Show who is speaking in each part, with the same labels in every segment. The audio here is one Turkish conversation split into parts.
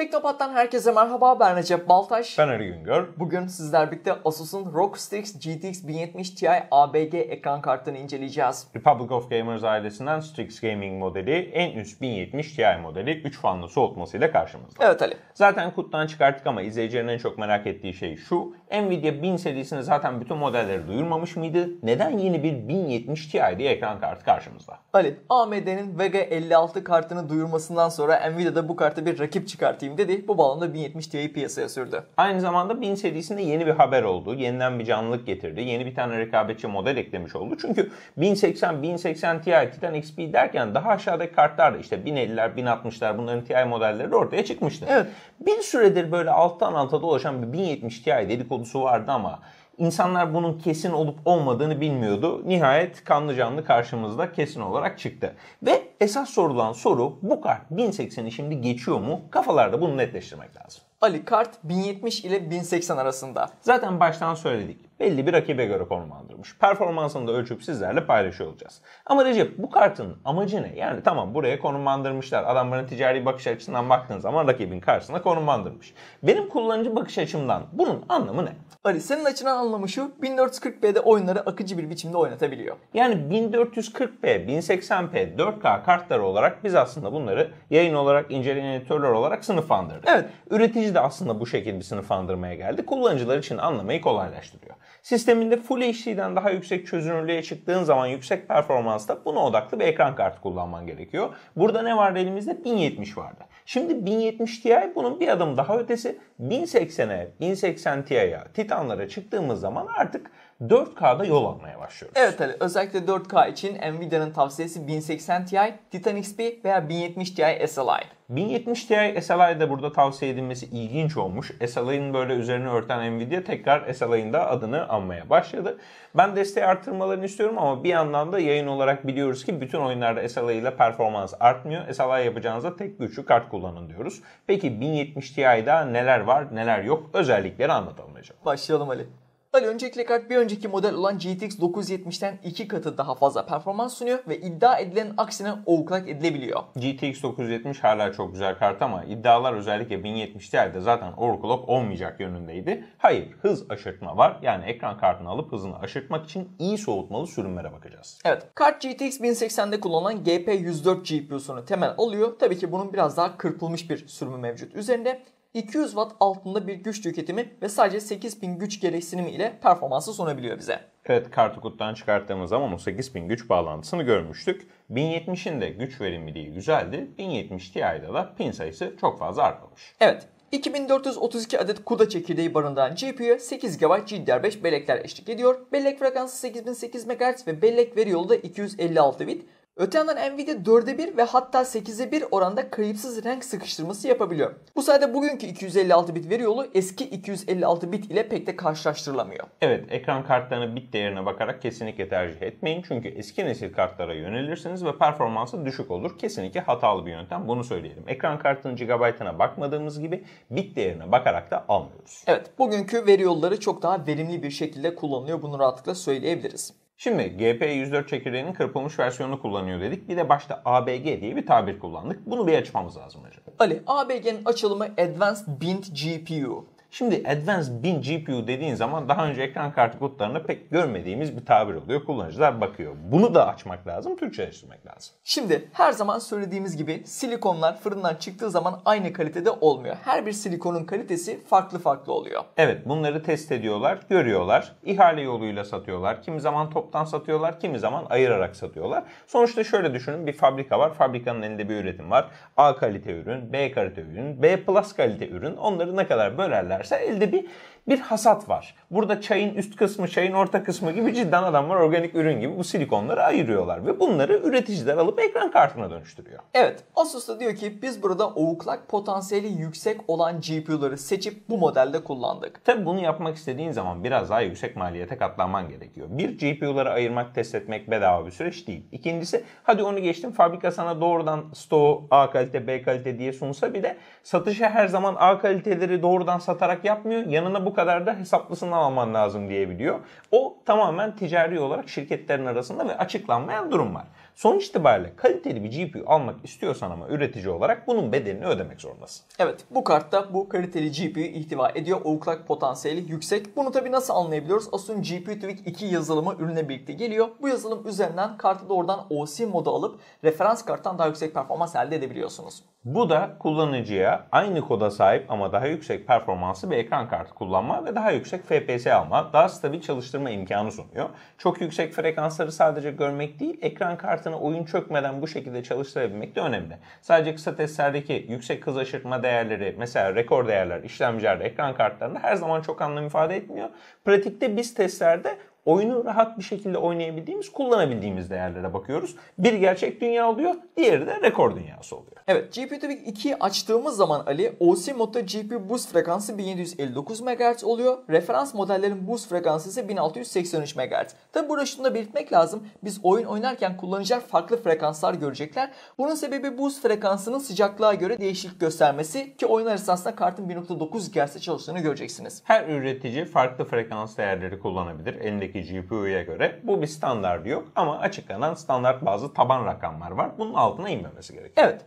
Speaker 1: Teknopat'tan herkese merhaba. Ben Recep Baltaş. Ben Ali Güngör. Bugün sizler birlikte Asus'un
Speaker 2: ROG Strix GTX 1070 Ti ABG ekran kartını inceleyeceğiz. Republic of Gamers ailesinden Strix Gaming modeli en üst 1070 Ti modeli 3 fanlı soğutmasıyla karşımızda. Evet Ali. Zaten kuttan çıkarttık ama izleyicilerin en çok merak ettiği şey şu. Nvidia 1000 serisini zaten bütün modelleri duyurmamış mıydı? Neden yeni bir 1070 Ti diye ekran kartı karşımızda? Ali, AMD'nin Vega 56 kartını duyurmasından sonra Nvidia'da bu kartı bir rakip çıkartıyor indiğimde değil bu bağlamda 1070 Ti piyasaya sürdü. Aynı zamanda 1000 serisinde yeni bir haber oldu. Yeniden bir canlılık getirdi. Yeni bir tane rekabetçi model eklemiş oldu. Çünkü 1080, 1080 Ti, Titan XP derken daha aşağıdaki kartlar da işte 1050'ler, 1060'lar bunların Ti modelleri ortaya çıkmıştı. Evet. Bir süredir böyle alttan alta dolaşan bir 1070 Ti dedikodusu vardı ama İnsanlar bunun kesin olup olmadığını bilmiyordu. Nihayet kanlı canlı karşımızda kesin olarak çıktı. Ve esas sorulan soru bu kart 1080'i şimdi geçiyor mu? Kafalarda bunu netleştirmek lazım. Ali kart 1070 ile 1080 arasında. Zaten baştan söyledik belli bir rakibe göre konumlandırmış. Performansını da ölçüp sizlerle paylaşıyor olacağız. Ama Recep bu kartın amacı ne? Yani tamam buraya konumlandırmışlar. Adamların ticari bakış açısından baktığın zaman rakibin karşısına konumlandırmış. Benim kullanıcı bakış açımdan bunun anlamı ne? Ali senin açından anlamı şu 1440p'de oyunları akıcı bir biçimde oynatabiliyor. Yani 1440p, 1080p, 4K kartları olarak biz aslında bunları yayın olarak, inceleyen editörler olarak sınıflandırdık. Evet. Üretici de aslında bu şekilde bir sınıflandırmaya geldi. Kullanıcılar için anlamayı kolaylaştırıyor. Sisteminde Full HD'den daha yüksek çözünürlüğe çıktığın zaman yüksek performansta buna odaklı bir ekran kartı kullanman gerekiyor. Burada ne vardı elimizde? 1070 vardı. Şimdi 1070 Ti bunun bir adım daha ötesi. 1080'e, 1080 Ti'ye, Titanlara çıktığımız zaman artık 4K'da yol almaya başlıyoruz. Evet Ali özellikle 4K için Nvidia'nın tavsiyesi 1080 Ti, Titan XP veya 1070 Ti SLI. 1070 Ti SLI de burada tavsiye edilmesi ilginç olmuş. SLI'nin böyle üzerine örten Nvidia tekrar SLI'nin de adını almaya başladı. Ben desteği arttırmalarını istiyorum ama bir yandan da yayın olarak biliyoruz ki bütün oyunlarda SLI ile performans artmıyor. SLI yapacağınızda tek güçlü kart kullanın diyoruz. Peki 1070 Ti'da neler var neler yok özellikleri anlatalım hocam. Başlayalım Ali.
Speaker 1: Ali öncelikle kart bir önceki model olan GTX 970'ten iki katı daha fazla performans sunuyor ve iddia edilen aksine overclock
Speaker 2: edilebiliyor. GTX 970 hala çok güzel kart ama iddialar özellikle 1070 Ti'de zaten overclock olmayacak yönündeydi. Hayır hız aşırtma var yani ekran kartını alıp hızını aşırtmak için iyi soğutmalı sürümlere bakacağız. Evet
Speaker 1: kart GTX 1080'de kullanılan GP104 GPU'sunu temel alıyor. Tabii ki bunun biraz daha kırpılmış bir sürümü mevcut üzerinde 200 watt altında bir güç tüketimi ve sadece 8000 güç gereksinimi ile
Speaker 2: performansı sunabiliyor bize. Evet kartukuttan çıkarttığımız zaman o 8000 güç bağlantısını görmüştük. 1070'in de güç verimliliği güzeldi. 1070 Ti'de da pin sayısı çok fazla artmamış. Evet 2432 adet CUDA çekirdeği barındıran GPU'ya 8 GB GDDR5
Speaker 1: bellekler eşlik ediyor. Bellek frekansı 8008 MHz ve bellek veri yolu da 256 bit. Öte yandan Nvidia 4'e 1 ve hatta 8'e 1 oranda kayıpsız renk sıkıştırması yapabiliyor. Bu
Speaker 2: sayede bugünkü 256 bit veri yolu eski 256 bit ile pek de
Speaker 1: karşılaştırılamıyor.
Speaker 2: Evet ekran kartlarını bit değerine bakarak kesinlikle tercih etmeyin. Çünkü eski nesil kartlara yönelirsiniz ve performansı düşük olur. Kesinlikle hatalı bir yöntem bunu söyleyelim. Ekran kartının gigabaytına bakmadığımız gibi bit değerine bakarak da almıyoruz. Evet bugünkü veri yolları çok daha verimli bir şekilde kullanılıyor. Bunu rahatlıkla söyleyebiliriz. Şimdi GP104 çekirdeğinin kırpılmış versiyonunu kullanıyor dedik. Bir de başta ABG diye bir tabir kullandık. Bunu bir açmamız lazım hocam. Ali, ABG'nin açılımı Advanced Bint GPU. Şimdi Advanced 1000 GPU dediğin zaman daha önce ekran kartı kodlarında pek görmediğimiz bir tabir oluyor. Kullanıcılar bakıyor. Bunu da açmak lazım, Türkçeleştirmek lazım. Şimdi her zaman söylediğimiz gibi silikonlar fırından çıktığı zaman aynı kalitede olmuyor.
Speaker 1: Her bir silikonun kalitesi farklı farklı oluyor.
Speaker 2: Evet bunları test ediyorlar, görüyorlar. İhale yoluyla satıyorlar. Kimi zaman toptan satıyorlar, kimi zaman ayırarak satıyorlar. Sonuçta şöyle düşünün bir fabrika var. Fabrikanın elinde bir üretim var. A kalite ürün, B kalite ürün, B plus kalite ürün. Onları ne kadar bölerler verse elde bir bir hasat var. Burada çayın üst kısmı, çayın orta kısmı gibi cidden adamlar organik ürün gibi bu silikonları ayırıyorlar ve bunları üreticiler alıp ekran kartına dönüştürüyor.
Speaker 1: Evet, Asus da diyor ki biz burada ovuklak potansiyeli yüksek
Speaker 2: olan GPU'ları seçip bu modelde kullandık. Tabi bunu yapmak istediğin zaman biraz daha yüksek maliyete katlanman gerekiyor. Bir GPU'ları ayırmak, test etmek bedava bir süreç değil. İkincisi hadi onu geçtim fabrika sana doğrudan stoğu A kalite, B kalite diye sunsa bir de satışa her zaman A kaliteleri doğrudan satarak yapmıyor. Yanına bu kadar da hesaplısını alman lazım diyebiliyor. O tamamen ticari olarak şirketlerin arasında ve açıklanmayan durum var. Son itibariyle kaliteli bir GPU almak istiyorsan ama üretici olarak bunun bedelini ödemek zorundasın.
Speaker 1: Evet bu kartta bu kaliteli GPU ihtiva ediyor. Overclock potansiyeli yüksek. Bunu tabi nasıl anlayabiliyoruz? Asus'un GPU Tweak 2 yazılımı ürüne birlikte geliyor. Bu yazılım üzerinden kartı doğrudan OC modu alıp referans karttan daha yüksek performans elde edebiliyorsunuz.
Speaker 2: Bu da kullanıcıya aynı koda sahip ama daha yüksek performanslı bir ekran kartı kullanma ve daha yüksek FPS alma, daha stabil çalıştırma imkanı sunuyor. Çok yüksek frekansları sadece görmek değil, ekran kartı hayatını oyun çökmeden bu şekilde çalıştırabilmek de önemli. Sadece kısa testlerdeki yüksek hız aşırtma değerleri, mesela rekor değerler, işlemcilerde, ekran kartlarında her zaman çok anlam ifade etmiyor. Pratikte biz testlerde oyunu rahat bir şekilde oynayabildiğimiz, kullanabildiğimiz değerlere bakıyoruz. Bir gerçek dünya oluyor, diğeri de rekor dünyası oluyor. Evet, GPT-2 2'yi açtığımız zaman Ali, OC
Speaker 1: modda GPU boost frekansı 1759 MHz oluyor. Referans modellerin boost frekansı ise 1683 MHz. Tabi burada şunu da belirtmek lazım. Biz oyun oynarken kullanıcılar farklı frekanslar görecekler. Bunun sebebi boost frekansının sıcaklığa göre değişiklik göstermesi ki oyunlar esasında kartın 1.9
Speaker 2: GHz'e çalıştığını göreceksiniz. Her üretici farklı frekans değerleri kullanabilir. Elindeki Türkiye'deki GPU'ya göre bu bir standart yok ama açıklanan standart bazı taban rakamlar var. Bunun altına inmemesi gerekiyor. Evet.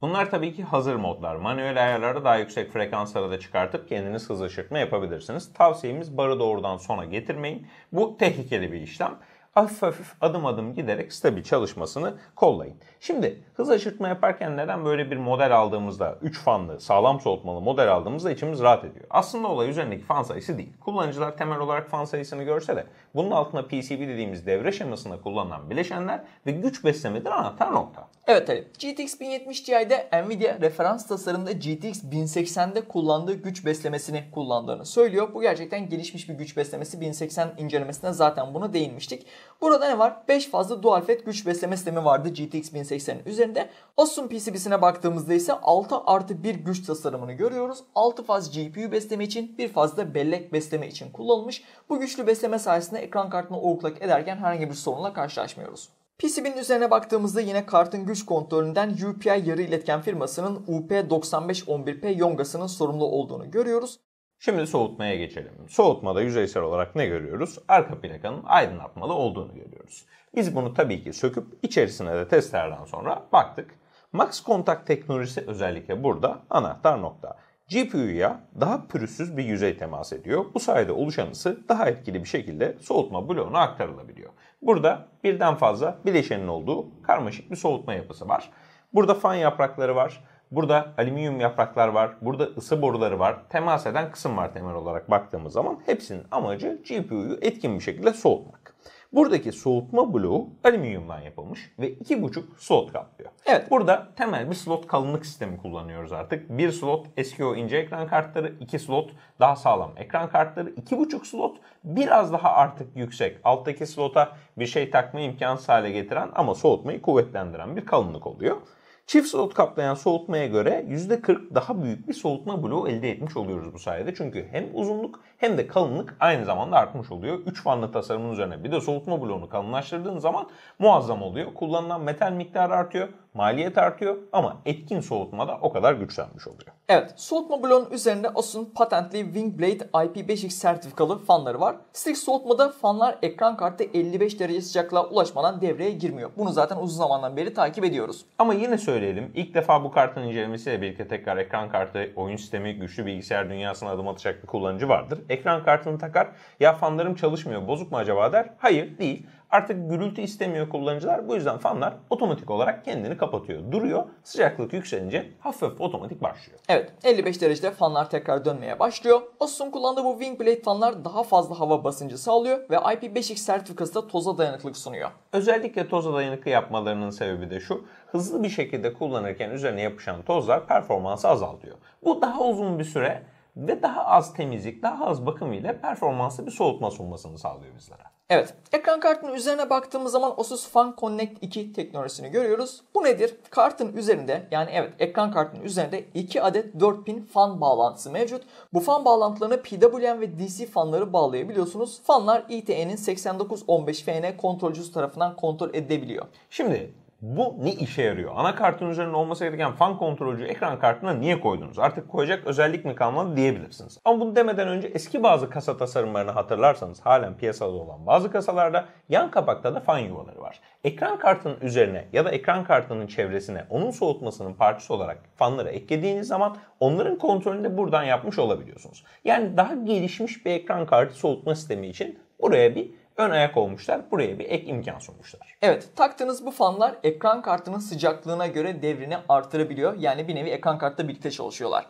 Speaker 2: Bunlar tabii ki hazır modlar. Manuel ayarları daha yüksek frekanslara da çıkartıp kendiniz hız aşırtma yapabilirsiniz. Tavsiyemiz barı doğrudan sona getirmeyin. Bu tehlikeli bir işlem. Hafif hafif adım adım giderek stabil çalışmasını kollayın. Şimdi hız aşırtma yaparken neden böyle bir model aldığımızda 3 fanlı sağlam soğutmalı model aldığımızda içimiz rahat ediyor. Aslında olay üzerindeki fan sayısı değil. Kullanıcılar temel olarak fan sayısını görse de bunun altında PCB dediğimiz devre şemasında kullanılan bileşenler ve güç beslemedir anahtar nokta. Evet Ali, GTX 1070 Ti'de Nvidia referans
Speaker 1: tasarımda GTX 1080'de kullandığı güç beslemesini kullandığını söylüyor. Bu gerçekten gelişmiş bir güç beslemesi. 1080 incelemesinde zaten bunu değinmiştik. Burada ne var? 5 fazla fet güç besleme sistemi vardı GTX 1080'in üzerinde. Asus PCB'sine baktığımızda ise 6 artı 1 güç tasarımını görüyoruz. 6 faz GPU besleme için, 1 faz da bellek besleme için kullanılmış. Bu güçlü besleme sayesinde ekran kartına overclock ederken herhangi bir sorunla karşılaşmıyoruz. PCB'nin üzerine baktığımızda yine kartın güç kontrolünden UPI yarı iletken firmasının UP9511P e yongasının
Speaker 2: sorumlu olduğunu görüyoruz. Şimdi soğutmaya geçelim. Soğutmada yüzeysel olarak ne görüyoruz? Arka plakanın aydınlatmalı olduğunu görüyoruz. Biz bunu tabii ki söküp içerisine de testlerden sonra baktık. Max Contact teknolojisi özellikle burada anahtar nokta. GPU'ya daha pürüzsüz bir yüzey temas ediyor. Bu sayede oluşan ısı daha etkili bir şekilde soğutma bloğuna aktarılabiliyor. Burada birden fazla bileşenin olduğu karmaşık bir soğutma yapısı var. Burada fan yaprakları var. Burada alüminyum yapraklar var. Burada ısı boruları var. Temas eden kısım var temel olarak baktığımız zaman. Hepsinin amacı GPU'yu etkin bir şekilde soğutmak. Buradaki soğutma bloğu alüminyumdan yapılmış ve 2,5 slot kaplıyor. Evet burada temel bir slot kalınlık sistemi kullanıyoruz artık. Bir slot eski o ince ekran kartları, 2 slot daha sağlam ekran kartları, 2,5 slot biraz daha artık yüksek. Alttaki slota bir şey takma imkansız hale getiren ama soğutmayı kuvvetlendiren bir kalınlık oluyor. Çift soğut kaplayan soğutmaya göre %40 daha büyük bir soğutma bloğu elde etmiş oluyoruz bu sayede. Çünkü hem uzunluk hem de kalınlık aynı zamanda artmış oluyor. 3 fanlı tasarımın üzerine bir de soğutma bloğunu kalınlaştırdığın zaman muazzam oluyor. Kullanılan metal miktarı artıyor maliyet artıyor ama etkin soğutma da o kadar güçlenmiş oluyor. Evet, soğutma
Speaker 1: bloğunun üzerinde Asus'un patentli Wingblade IP5X sertifikalı fanları var. Slick soğutmada fanlar ekran kartı 55 derece sıcaklığa ulaşmadan devreye girmiyor. Bunu zaten uzun zamandan beri
Speaker 2: takip ediyoruz. Ama yine söyleyelim, ilk defa bu kartın incelemesiyle birlikte tekrar ekran kartı, oyun sistemi, güçlü bilgisayar dünyasına adım atacak bir kullanıcı vardır. Ekran kartını takar, ya fanlarım çalışmıyor, bozuk mu acaba der. Hayır, değil. Artık gürültü istemiyor kullanıcılar. Bu yüzden fanlar otomatik olarak kendini kapatıyor. Duruyor. Sıcaklık yükselince hafif otomatik başlıyor. Evet 55
Speaker 1: derecede fanlar tekrar dönmeye başlıyor. Asus'un kullandığı bu wing blade fanlar daha fazla hava basıncı sağlıyor
Speaker 2: ve IP5X sertifikası da toza dayanıklık sunuyor. Özellikle toza dayanıklı yapmalarının sebebi de şu. Hızlı bir şekilde kullanırken üzerine yapışan tozlar performansı azaltıyor. Bu daha uzun bir süre ve daha az temizlik, daha az bakım ile performanslı bir soğutma sunmasını sağlıyor bizlere. Evet,
Speaker 1: ekran kartının üzerine baktığımız zaman Asus Fan Connect 2 teknolojisini görüyoruz. Bu nedir? Kartın üzerinde, yani evet ekran kartının üzerinde 2 adet 4 pin fan bağlantısı mevcut. Bu fan bağlantılarını PWM ve DC fanları bağlayabiliyorsunuz. Fanlar ITE'nin e 8915FN kontrolcüsü tarafından kontrol edilebiliyor. Şimdi
Speaker 2: bu ne işe yarıyor? Anakartın üzerinde olması gereken fan kontrolcü ekran kartına niye koydunuz? Artık koyacak özellik mi kalmadı diyebilirsiniz. Ama bunu demeden önce eski bazı kasa tasarımlarını hatırlarsanız halen piyasada olan bazı kasalarda yan kapakta da fan yuvaları var. Ekran kartının üzerine ya da ekran kartının çevresine onun soğutmasının parçası olarak fanları eklediğiniz zaman onların kontrolünü de buradan yapmış olabiliyorsunuz. Yani daha gelişmiş bir ekran kartı soğutma sistemi için buraya bir ön ayak olmuşlar. Buraya bir ek imkan sunmuşlar. Evet
Speaker 1: taktığınız bu fanlar ekran kartının sıcaklığına göre devrini artırabiliyor. Yani bir nevi ekran kartla birlikte çalışıyorlar.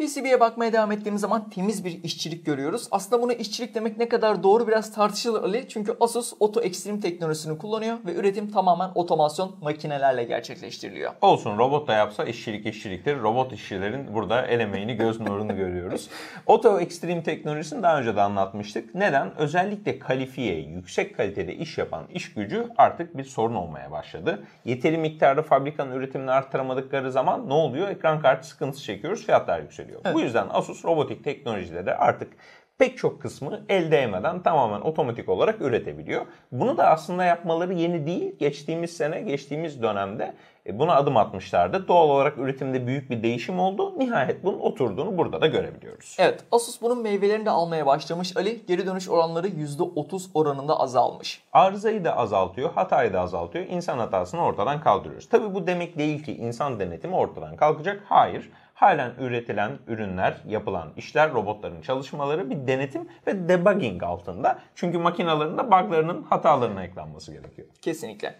Speaker 1: PCB'ye bakmaya devam ettiğimiz zaman temiz bir işçilik görüyoruz. Aslında bunu işçilik demek ne kadar doğru biraz tartışılır Ali. Çünkü Asus Auto Extreme teknolojisini kullanıyor ve üretim tamamen otomasyon makinelerle
Speaker 2: gerçekleştiriliyor. Olsun robot da yapsa işçilik işçiliktir. Robot işçilerin burada el emeğini göz nurunu görüyoruz. Auto Extreme teknolojisini daha önce de anlatmıştık. Neden? Özellikle kalifiye, yüksek kalitede iş yapan iş gücü artık bir sorun olmaya başladı. Yeteri miktarda fabrikanın üretimini arttıramadıkları zaman ne oluyor? Ekran kartı sıkıntısı çekiyoruz, fiyatlar yükseliyor yükseliyor. Evet. Bu yüzden Asus robotik teknolojide de artık pek çok kısmı el değmeden tamamen otomatik olarak üretebiliyor. Bunu da aslında yapmaları yeni değil. Geçtiğimiz sene, geçtiğimiz dönemde e, buna adım atmışlardı. Doğal olarak üretimde büyük bir değişim oldu. Nihayet bunun oturduğunu burada da görebiliyoruz. Evet, Asus bunun meyvelerini de almaya başlamış. Ali geri dönüş oranları %30 oranında azalmış. Arızayı da azaltıyor, hatayı da azaltıyor. İnsan hatasını ortadan kaldırıyoruz. Tabii bu demek değil ki insan denetimi ortadan kalkacak. Hayır halen üretilen ürünler, yapılan işler, robotların çalışmaları bir denetim ve debugging altında. Çünkü makinaların da buglarının hatalarına eklenmesi gerekiyor. Kesinlikle.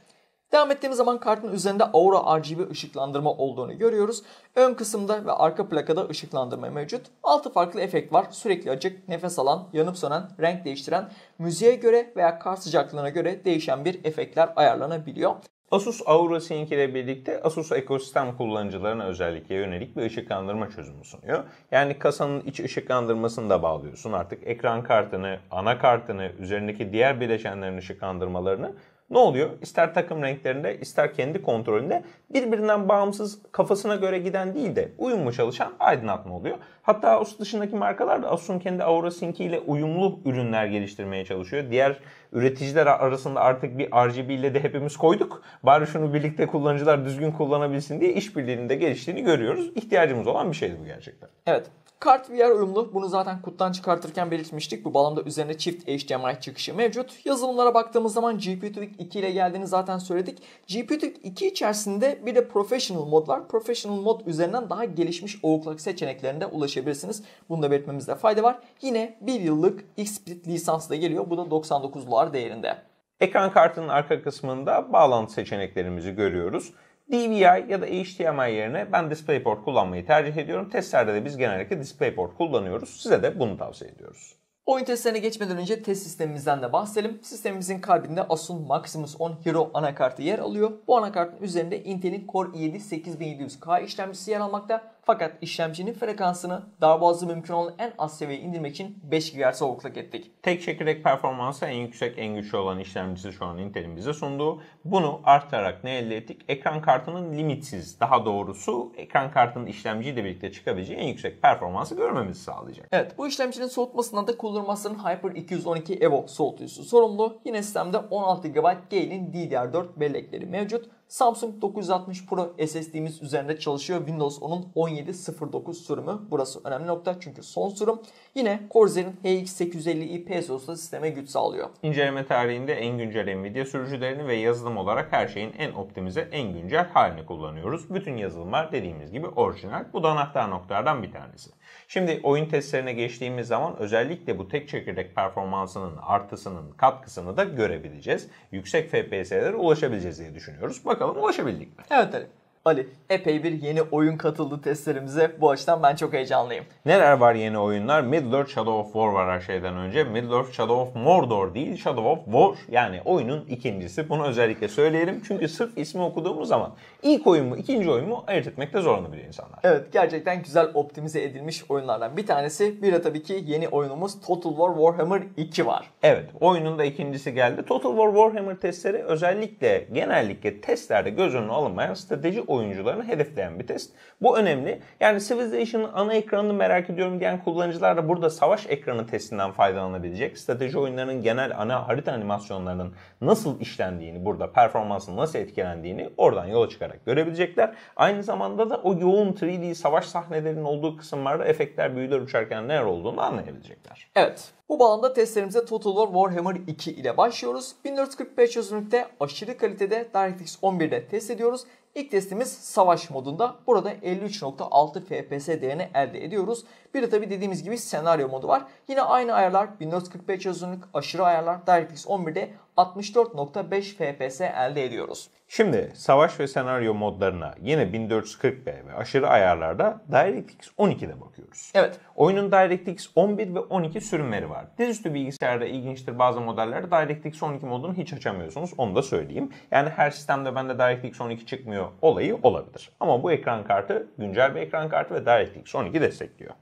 Speaker 1: Devam ettiğimiz zaman kartın üzerinde Aura RGB ışıklandırma olduğunu görüyoruz. Ön kısımda ve arka plakada ışıklandırma mevcut. 6 farklı efekt var. Sürekli açık, nefes alan, yanıp sönen, renk değiştiren, müziğe
Speaker 2: göre veya kar sıcaklığına göre değişen bir efektler ayarlanabiliyor. Asus Aura Sync ile birlikte Asus ekosistem kullanıcılarına özellikle yönelik bir ışıklandırma çözümü sunuyor. Yani kasanın iç ışıklandırmasını da bağlıyorsun. Artık ekran kartını, ana kartını, üzerindeki diğer bileşenlerin ışıklandırmalarını ne oluyor? İster takım renklerinde ister kendi kontrolünde birbirinden bağımsız kafasına göre giden değil de uyumlu çalışan aydınlatma oluyor. Hatta Asus dışındaki markalar da Asus'un kendi Aura Sync ile uyumlu ürünler geliştirmeye çalışıyor. Diğer üreticiler arasında artık bir RGB ile de hepimiz koyduk. Bari şunu birlikte kullanıcılar düzgün kullanabilsin diye işbirliğinde geliştiğini görüyoruz. İhtiyacımız olan bir şeydi bu gerçekten.
Speaker 1: Evet. Kart VR uyumlu. Bunu zaten kuttan çıkartırken belirtmiştik. Bu bağlamda üzerine çift HDMI çıkışı mevcut. Yazılımlara baktığımız zaman GPU-TÜBİK 2 ile geldiğini zaten söyledik. GPU-TÜBİK 2 içerisinde bir de Professional mod var. Professional mod üzerinden daha gelişmiş overclock seçeneklerine ulaşabilirsiniz. Bunu da belirtmemizde fayda var. Yine 1 yıllık XSplit lisansı da geliyor. Bu da
Speaker 2: 99 dolar değerinde. Ekran kartının arka kısmında bağlantı seçeneklerimizi görüyoruz. DVI ya da HDMI yerine ben DisplayPort kullanmayı tercih ediyorum. Testlerde de biz genellikle DisplayPort kullanıyoruz. Size de bunu tavsiye ediyoruz.
Speaker 1: Oyun testlerine geçmeden önce test sistemimizden de bahsedelim. Sistemimizin kalbinde Asus Maximus 10 Hero anakartı yer alıyor. Bu anakartın üzerinde Intel'in Core i7 8700K işlemcisi yer almakta fakat işlemcinin frekansını
Speaker 2: darboğazı mümkün olan en az seviyeye indirmek için 5 GHz overclock ettik. Tek çekirdek performansı en yüksek en güçlü olan işlemcisi şu an Intel'in bize sunduğu. Bunu artarak ne elde ettik? Ekran kartının limitsiz daha doğrusu ekran kartının işlemciyle birlikte çıkabileceği en yüksek performansı görmemizi sağlayacak.
Speaker 1: Evet bu işlemcinin soğutmasından da Cooler Master'ın Hyper 212 Evo soğutucusu sorumlu. Yine sistemde 16 GB Gale'in DDR4 bellekleri mevcut. Samsung 960 Pro SSD'miz üzerinde çalışıyor. Windows 10'un 17.09 sürümü. Burası önemli nokta çünkü son sürüm. Yine Corsair'in HX850i PSOS'la sisteme güç sağlıyor.
Speaker 2: İnceleme tarihinde en güncel Nvidia sürücülerini ve yazılım olarak her şeyin en optimize, en güncel halini kullanıyoruz. Bütün yazılımlar dediğimiz gibi orijinal. Bu da anahtar noktalardan bir tanesi. Şimdi oyun testlerine geçtiğimiz zaman özellikle bu tek çekirdek performansının artısının katkısını da görebileceğiz. Yüksek FPS'lere ulaşabileceğiz diye düşünüyoruz. Bakalım ulaşabildik mi? Evet Ali. Ali epey bir yeni oyun katıldı testlerimize. Bu açıdan ben çok heyecanlıyım. Neler var yeni oyunlar? Middle-earth Shadow of War var her şeyden önce. Middle-earth Shadow of Mordor değil Shadow of War. Yani oyunun ikincisi. Bunu özellikle söyleyelim. Çünkü sırf ismi okuduğumuz zaman ilk oyun mu ikinci oyun mu ayırt etmekte zorlanabiliyor insanlar. Evet gerçekten güzel optimize edilmiş oyunlardan bir tanesi. Bir de tabii ki yeni oyunumuz Total War Warhammer 2 var. Evet oyunun da ikincisi geldi. Total War Warhammer testleri özellikle genellikle testlerde göz önüne alınmayan strateji oyunu oyuncularını hedefleyen bir test. Bu önemli. Yani Civilization'ın ana ekranını merak ediyorum diyen kullanıcılar da burada savaş ekranı testinden faydalanabilecek. Strateji oyunlarının genel ana harita animasyonlarının nasıl işlendiğini burada performansın nasıl etkilendiğini oradan yola çıkarak görebilecekler. Aynı zamanda da o yoğun 3D savaş sahnelerinin olduğu kısımlarda efektler, büyüler uçarken neler olduğunu anlayabilecekler. Evet.
Speaker 1: Bu bağlamda testlerimize Total War Warhammer 2 ile başlıyoruz. 1445 çözünürlükte aşırı kalitede DirectX 11'de test ediyoruz. İlk testimiz savaş modunda. Burada 53.6 FPS değerini elde ediyoruz. Bir de tabi dediğimiz gibi senaryo modu var. Yine aynı ayarlar 1445 çözünürlük, aşırı ayarlar DirectX 11'de 64.5 FPS elde ediyoruz.
Speaker 2: Şimdi savaş ve senaryo modlarına yine 1440p ve aşırı ayarlarda DirectX 12'de bakıyoruz. Evet. Oyunun DirectX 11 ve 12 sürümleri var. Dizüstü bilgisayarda ilginçtir bazı modellerde DirectX 12 modunu hiç açamıyorsunuz. Onu da söyleyeyim. Yani her sistemde bende DirectX 12 çıkmıyor olayı olabilir. Ama bu ekran kartı güncel bir ekran kartı ve DirectX 12 destekliyor.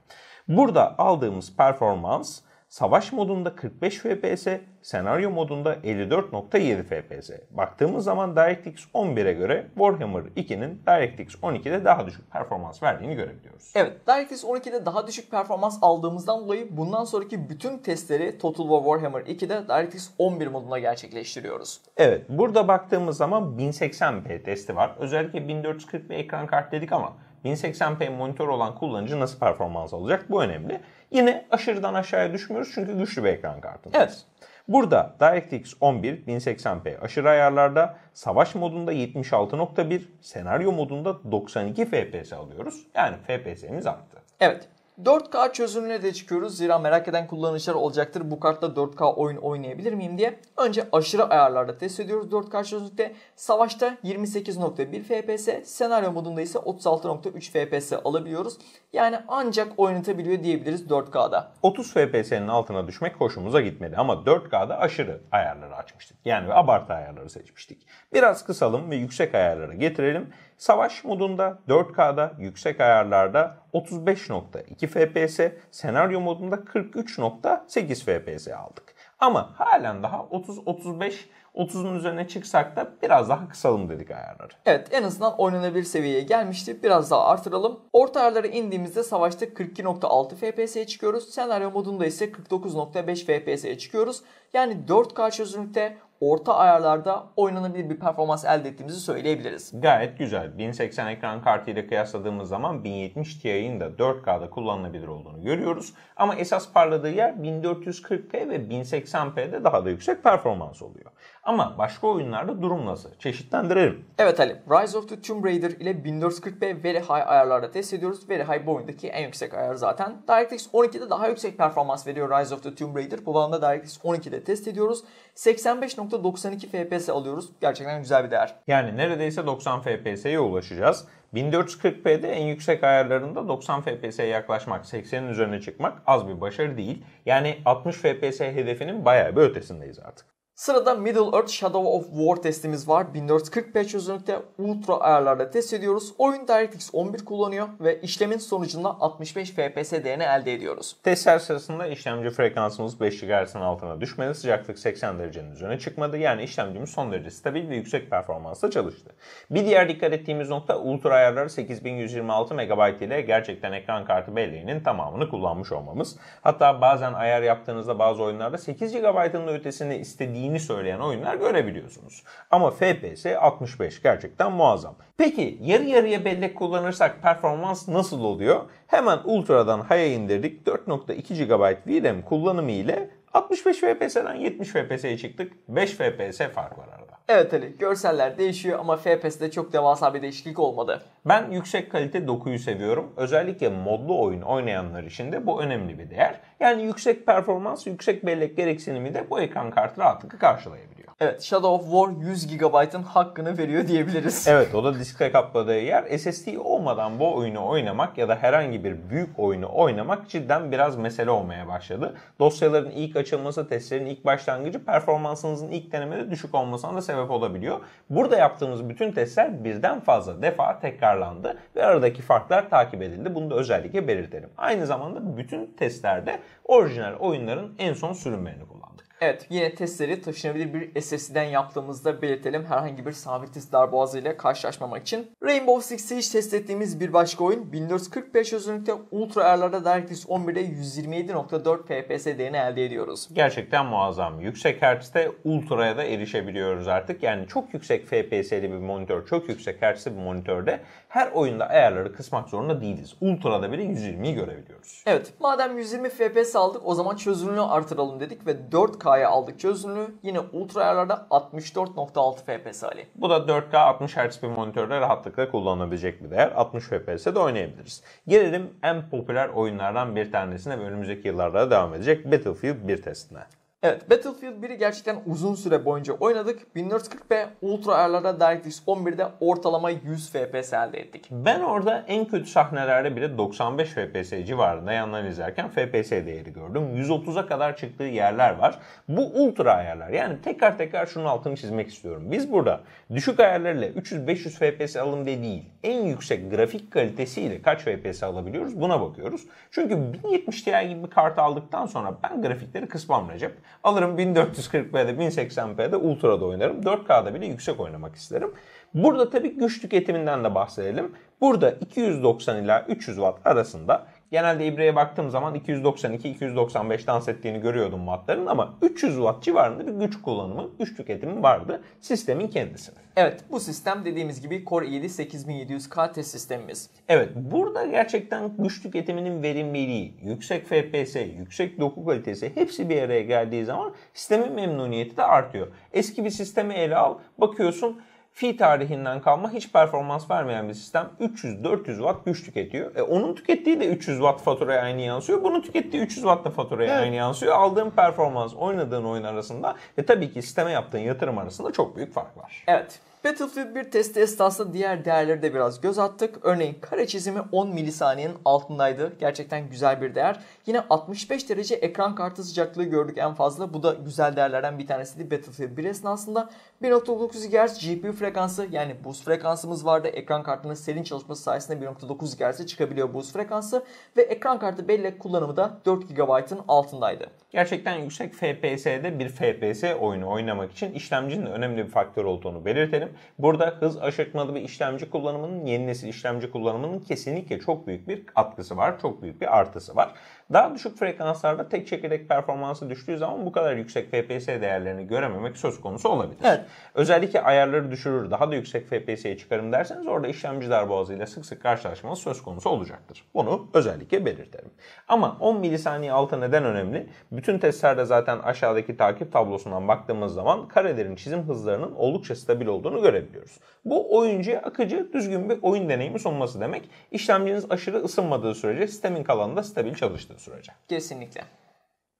Speaker 2: Burada aldığımız performans Savaş modunda 45 FPS, senaryo modunda 54.7 FPS. Baktığımız zaman DirectX 11'e göre Warhammer 2'nin DirectX 12'de daha düşük performans verdiğini görebiliyoruz. Evet,
Speaker 1: DirectX 12'de daha düşük performans aldığımızdan dolayı bundan sonraki bütün testleri Total War Warhammer 2'de DirectX 11 modunda gerçekleştiriyoruz.
Speaker 2: Evet, burada baktığımız zaman 1080p testi var. Özellikle 1440p ekran kart dedik ama 1080p monitör olan kullanıcı nasıl performans alacak bu önemli. Yine aşırıdan aşağıya düşmüyoruz çünkü güçlü bir ekran kartındayız. Evet. Burada DirectX 11 1080p aşırı ayarlarda, savaş modunda 76.1, senaryo modunda 92 FPS alıyoruz. Yani FPS'miz arttı. Evet.
Speaker 1: 4K çözünürlüğe de çıkıyoruz. Zira merak eden kullanıcılar olacaktır. Bu kartla 4K oyun oynayabilir miyim diye. Önce aşırı ayarlarda test ediyoruz 4K çözünürlükte. Savaşta 28.1 FPS, senaryo modunda ise 36.3 FPS alabiliyoruz. Yani ancak
Speaker 2: oynatabiliyor diyebiliriz 4K'da. 30 FPS'nin altına düşmek hoşumuza gitmedi ama 4K'da aşırı ayarları açmıştık. Yani abartı ayarları seçmiştik. Biraz kısalım ve yüksek ayarlara getirelim. Savaş modunda 4K'da yüksek ayarlarda 35.2 FPS, senaryo modunda 43.8 FPS aldık. Ama halen daha 30-35 30'un üzerine çıksak da biraz daha kısalım dedik ayarları. Evet
Speaker 1: en azından oynanabilir seviyeye gelmişti. Biraz daha artıralım. Orta ayarlara indiğimizde savaşta 42.6 FPS'ye çıkıyoruz. Senaryo modunda ise 49.5 FPS'ye çıkıyoruz. Yani 4K çözünürlükte
Speaker 2: orta ayarlarda oynanabilir bir performans elde ettiğimizi söyleyebiliriz. Gayet güzel. 1080 ekran kartıyla kıyasladığımız zaman 1070 Ti'nin de 4K'da kullanılabilir olduğunu görüyoruz. Ama esas parladığı yer 1440p ve 1080p'de daha da yüksek performans oluyor. Ama başka oyunlarda durum nasıl? Çeşitlendirelim. Evet Ali, Rise
Speaker 1: of the Tomb Raider ile 1440p Very High ayarlarda test ediyoruz. Very High bu oyundaki en yüksek ayar zaten. DirectX 12'de daha yüksek performans veriyor Rise of the Tomb Raider. Bu alanda DirectX 12'de test ediyoruz.
Speaker 2: 85.92 FPS alıyoruz. Gerçekten güzel bir değer. Yani neredeyse 90 FPS'ye ulaşacağız. 1440p'de en yüksek ayarlarında 90 FPS'ye yaklaşmak, 80'in üzerine çıkmak az bir başarı değil. Yani 60 FPS hedefinin bayağı bir ötesindeyiz artık.
Speaker 1: Sırada Middle Earth Shadow of War testimiz var. 1440p çözünürlükte ultra ayarlarda test ediyoruz. Oyun DirectX 11 kullanıyor ve işlemin sonucunda 65 FPS değerini
Speaker 2: elde ediyoruz. Testler sırasında işlemci frekansımız 5 GHz'in altına düşmedi. Sıcaklık 80 derecenin üzerine çıkmadı. Yani işlemcimiz son derece stabil ve yüksek performansla çalıştı. Bir diğer dikkat ettiğimiz nokta ultra ayarları 8126 MB ile gerçekten ekran kartı belleğinin tamamını kullanmış olmamız. Hatta bazen ayar yaptığınızda bazı oyunlarda 8 GB'ın ötesini istediğiniz geldiğini söyleyen oyunlar görebiliyorsunuz. Ama FPS 65 gerçekten muazzam. Peki yarı yarıya bellek kullanırsak performans nasıl oluyor? Hemen Ultra'dan High'a indirdik. 4.2 GB VRAM kullanımı ile 65 FPS'den 70 FPS'ye çıktık. 5 FPS fark var arada. Evet Ali görseller değişiyor
Speaker 1: ama FPS'de çok devasa
Speaker 2: bir değişiklik olmadı. Ben yüksek kalite dokuyu seviyorum. Özellikle modlu oyun oynayanlar için de bu önemli bir değer. Yani yüksek performans, yüksek bellek gereksinimi de bu ekran kartı rahatlıkla karşılayabilir. Evet Shadow of War 100 GB'ın hakkını veriyor diyebiliriz. Evet o da diske kapladığı yer. SSD olmadan bu oyunu oynamak ya da herhangi bir büyük oyunu oynamak cidden biraz mesele olmaya başladı. Dosyaların ilk açılması, testlerin ilk başlangıcı performansınızın ilk denemede düşük olmasına da sebep olabiliyor. Burada yaptığımız bütün testler birden fazla defa tekrarlandı ve aradaki farklar takip edildi. Bunu da özellikle belirtelim. Aynı zamanda bütün testlerde orijinal oyunların en son sürümlerini kullandık. Evet yine
Speaker 1: testleri taşınabilir bir SSD'den yaptığımızda belirtelim herhangi bir sabit test darboğazı ile karşılaşmamak için. Rainbow Six Siege test ettiğimiz bir başka oyun 1445 çözünürlükte ultra ayarlarda DirectX 11'de 127.4 FPS değerini elde ediyoruz.
Speaker 2: Gerçekten muazzam. Yüksek hertzte ultra'ya da erişebiliyoruz artık. Yani çok yüksek FPS'li bir monitör, çok yüksek hertzli bir monitörde her oyunda ayarları kısmak zorunda değiliz. Ultra'da bile 120'yi görebiliyoruz.
Speaker 1: Evet madem 120 FPS aldık o zaman çözünürlüğü artıralım dedik ve 4K'ya aldık çözünürlüğü. Yine ultra ayarlarda 64.6 FPS hali.
Speaker 2: Bu da 4K 60 Hz bir monitörde rahatlıkla kullanılabilecek bir değer. 60 FPS'de oynayabiliriz. Gelelim en popüler oyunlardan bir tanesine ve önümüzdeki yıllarda devam edecek Battlefield 1 testine.
Speaker 1: Evet Battlefield 1'i gerçekten uzun süre boyunca oynadık. 1440p Ultra ayarlarda DirectX 11'de ortalama
Speaker 2: 100 FPS elde ettik. Ben orada en kötü sahnelerde bile 95 FPS civarında yandan izlerken FPS değeri gördüm. 130'a kadar çıktığı yerler var. Bu ultra ayarlar. Yani tekrar tekrar şunun altını çizmek istiyorum. Biz burada düşük ayarlarla 300-500 FPS alın diye değil. En yüksek grafik kalitesiyle kaç FPS alabiliyoruz buna bakıyoruz. Çünkü 1070 Ti gibi bir kart aldıktan sonra ben grafikleri kısmam Recep. Alırım 1440p'de 1080p'de Ultra'da oynarım. 4K'da bile yüksek oynamak isterim. Burada tabii güç tüketiminden de bahsedelim. Burada 290 ila 300 Watt arasında Genelde ibreye baktığım zaman 292-295 dans ettiğini görüyordum wattların ama 300 watt civarında bir güç kullanımı, güç tüketimi vardı sistemin kendisi. Evet bu sistem dediğimiz gibi Core i7 8700K test sistemimiz. Evet burada gerçekten güç tüketiminin verimliliği, yüksek FPS, yüksek doku kalitesi hepsi bir araya geldiği zaman sistemin memnuniyeti de artıyor. Eski bir sistemi ele al bakıyorsun fi tarihinden kalma hiç performans vermeyen bir sistem 300-400 watt güç tüketiyor. E, onun tükettiği de 300 watt faturaya aynı yansıyor. Bunun tükettiği 300 watt da faturaya evet. aynı yansıyor. Aldığın performans oynadığın oyun arasında ve tabii ki sisteme yaptığın yatırım arasında çok büyük fark var. Evet.
Speaker 1: Battlefield 1 testi esnasında diğer değerleri de biraz göz attık. Örneğin kare çizimi 10 milisaniyenin altındaydı. Gerçekten güzel bir değer. Yine 65 derece ekran kartı sıcaklığı gördük en fazla. Bu da güzel değerlerden bir tanesiydi Battlefield 1 esnasında. 1.9 GHz GPU frekansı yani boost frekansımız vardı. Ekran kartının serin çalışması sayesinde 1.9 GHz'e çıkabiliyor boost frekansı. Ve ekran kartı
Speaker 2: bellek kullanımı da 4 GB'ın altındaydı gerçekten yüksek FPS'de bir FPS oyunu oynamak için işlemcinin önemli bir faktör olduğunu belirtelim. Burada hız aşırtmalı bir işlemci kullanımının yeni nesil işlemci kullanımının kesinlikle çok büyük bir katkısı var. Çok büyük bir artısı var. Daha düşük frekanslarda tek çekirdek performansı düştüğü zaman bu kadar yüksek FPS değerlerini görememek söz konusu olabilir. Evet. Özellikle ayarları düşürür, daha da yüksek FPS'ye çıkarım derseniz orada işlemci darboğazıyla sık sık karşılaşmanız söz konusu olacaktır. Bunu özellikle belirtelim. Ama 10 milisaniye altı neden önemli? Bütün testlerde zaten aşağıdaki takip tablosundan baktığımız zaman karelerin çizim hızlarının oldukça stabil olduğunu görebiliyoruz. Bu oyuncuya akıcı, düzgün bir oyun deneyimi sunması demek. İşlemciniz aşırı ısınmadığı sürece sistemin kalanında stabil çalıştır sürece. Kesinlikle.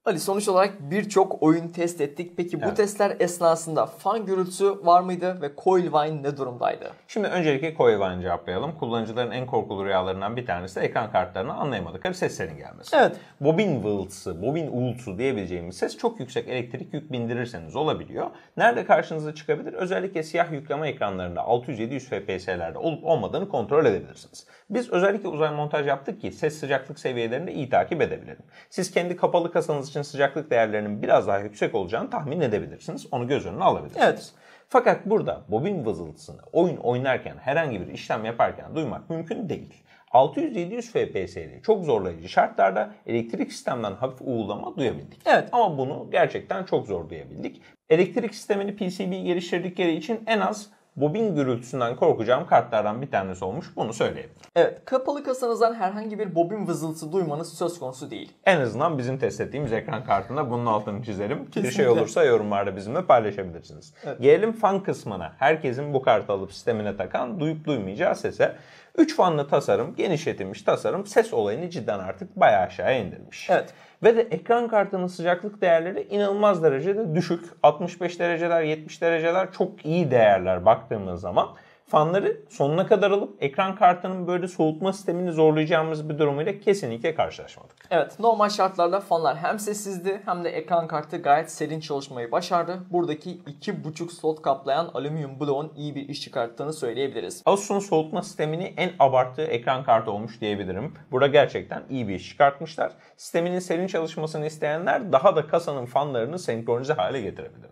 Speaker 2: Ali sonuç olarak birçok oyun test ettik. Peki bu evet.
Speaker 1: testler esnasında fan gürültüsü var mıydı ve Coilvine ne durumdaydı?
Speaker 2: Şimdi öncelikle Coilvine cevaplayalım. Kullanıcıların en korkulu rüyalarından bir tanesi de ekran anlayamadık. anlayamadıkları seslerin gelmesi. Evet. Bobin vıltısı, bobin uğultusu diyebileceğimiz ses çok yüksek elektrik yük bindirirseniz olabiliyor. Nerede karşınıza çıkabilir? Özellikle siyah yükleme ekranlarında 600-700 FPS'lerde olup olmadığını kontrol edebilirsiniz. Biz özellikle uzay montaj yaptık ki ses sıcaklık seviyelerini iyi takip edebilirim. Siz kendi kapalı kasanız için sıcaklık değerlerinin biraz daha yüksek olacağını tahmin edebilirsiniz. Onu göz önüne alabilirsiniz. Evet. Fakat burada bobin vızıltısını oyun oynarken herhangi bir işlem yaparken duymak mümkün değil. 600-700 FPS'li çok zorlayıcı şartlarda elektrik sistemden hafif uğullama duyabildik. Evet. Ama bunu gerçekten çok zor duyabildik. Elektrik sistemini PCB geliştirdikleri için en az bobin gürültüsünden korkacağım kartlardan bir tanesi olmuş. Bunu söyleyebilirim. Evet, kapalı kasanızdan herhangi bir bobin vızıltısı duymanız söz konusu değil. En azından bizim test ettiğimiz ekran kartında bunun altını çizelim. Kesinlikle. Bir şey olursa yorumlarda bizimle paylaşabilirsiniz. Evet. Gelelim fan kısmına. Herkesin bu kartı alıp sistemine takan duyup duymayacağı sese. 3 fanlı tasarım, genişletilmiş tasarım ses olayını cidden artık bayağı aşağıya indirmiş. Evet. Ve de ekran kartının sıcaklık değerleri inanılmaz derecede düşük. 65 dereceler, 70 dereceler çok iyi değerler baktığımız zaman fanları sonuna kadar alıp ekran kartının böyle soğutma sistemini zorlayacağımız bir durumuyla kesinlikle karşılaşmadık.
Speaker 1: Evet normal şartlarda fanlar hem sessizdi hem de ekran kartı gayet serin çalışmayı başardı.
Speaker 2: Buradaki 2.5 slot kaplayan alüminyum bloğun iyi bir iş çıkarttığını söyleyebiliriz. Asus'un soğutma sistemini en abarttığı ekran kartı olmuş diyebilirim. Burada gerçekten iyi bir iş çıkartmışlar. Sisteminin serin çalışmasını isteyenler daha da kasanın fanlarını senkronize hale getirebilirler.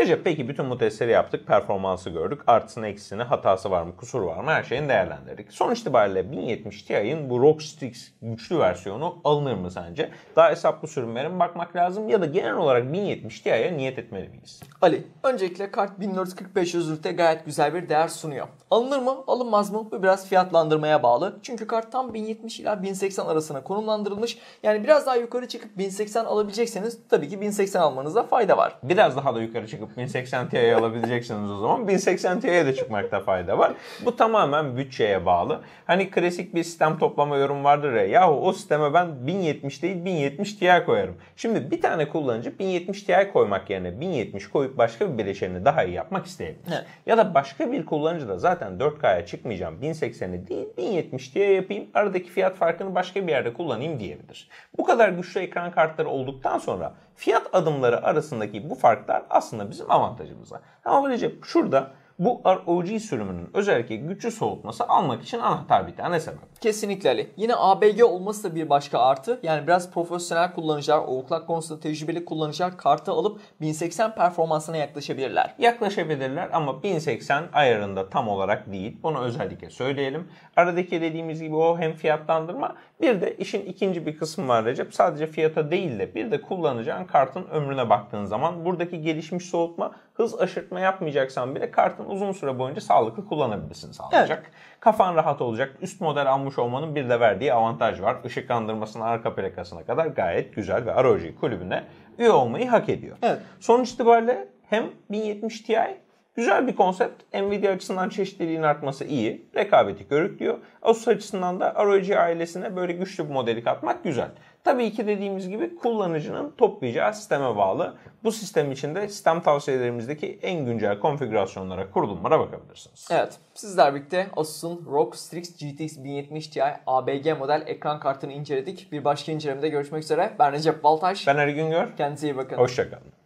Speaker 2: Recep peki bütün bu testleri yaptık, performansı gördük. Artısını, eksisini, hatası var mı, kusur var mı her şeyini değerlendirdik. Son itibariyle 1070 Ti'nin bu ROG Strix güçlü versiyonu alınır mı sence? Daha hesaplı sürümlere mi bakmak lazım ya da genel olarak 1070 Ti'ye niyet etmeli miyiz? Ali, öncelikle kart 1445 özürte gayet güzel bir değer sunuyor. Alınır mı,
Speaker 1: alınmaz mı? Bu biraz fiyatlandırmaya bağlı. Çünkü kart tam 1070 ila 1080 arasına konumlandırılmış.
Speaker 2: Yani biraz daha yukarı çıkıp 1080 alabilecekseniz tabii ki 1080 almanızda fayda var. Biraz daha da yukarı çıkıp çıkıp 1080 Ti'ye alabileceksiniz o zaman 1080 Ti'ye de çıkmakta fayda var. Bu tamamen bütçeye bağlı. Hani klasik bir sistem toplama yorum vardır ya yahu o sisteme ben 1070 değil 1070 Ti koyarım. Şimdi bir tane kullanıcı 1070 Ti koymak yerine 1070 koyup başka bir bileşenini daha iyi yapmak isteyebilir. Evet. Ya da başka bir kullanıcı da zaten 4K'ya çıkmayacağım 1080'i değil 1070 Ti yapayım aradaki fiyat farkını başka bir yerde kullanayım diyebilir. Bu kadar güçlü ekran kartları olduktan sonra Fiyat adımları arasındaki bu farklar aslında bizim avantajımıza. Ama Recep şurada bu ROG sürümünün özellikle güçlü soğutması almak için anahtar bir tane sebep. Kesinlikle Ali. Yine ABG olması da bir başka artı. Yani biraz profesyonel kullanıcılar, ovuklak konusunda tecrübeli kullanıcılar kartı alıp 1080 performansına yaklaşabilirler. Yaklaşabilirler ama 1080 ayarında tam olarak değil. Bunu özellikle söyleyelim. Aradaki dediğimiz gibi o hem fiyatlandırma bir de işin ikinci bir kısmı var Recep. Sadece fiyata değil de bir de kullanacağın kartın ömrüne baktığın zaman buradaki gelişmiş soğutma hız aşırtma yapmayacaksan bile kartın uzun süre boyunca sağlıklı kullanabilirsin sağlayacak. Evet. Kafan rahat olacak. Üst model almış olmanın bir de verdiği avantaj var. Işıklandırmasına arka plakasına kadar gayet güzel ve ROG kulübüne üye olmayı hak ediyor. Evet. Sonuç itibariyle hem 1070 Ti Güzel bir konsept. Nvidia açısından çeşitliliğin artması iyi. Rekabeti körüklüyor. Asus açısından da ROG ailesine böyle güçlü bir modeli katmak güzel. Tabii ki dediğimiz gibi kullanıcının toplayacağı sisteme bağlı. Bu sistem için de sistem tavsiyelerimizdeki en güncel konfigürasyonlara, kurulumlara bakabilirsiniz. Evet. Sizler birlikte
Speaker 1: Asus'un ROG Strix GTX 1070 Ti ABG model ekran kartını inceledik. Bir başka incelemede görüşmek üzere. Ben Recep Baltaş. Ben Ergün Gör. Kendinize iyi bakın. Hoşçakalın.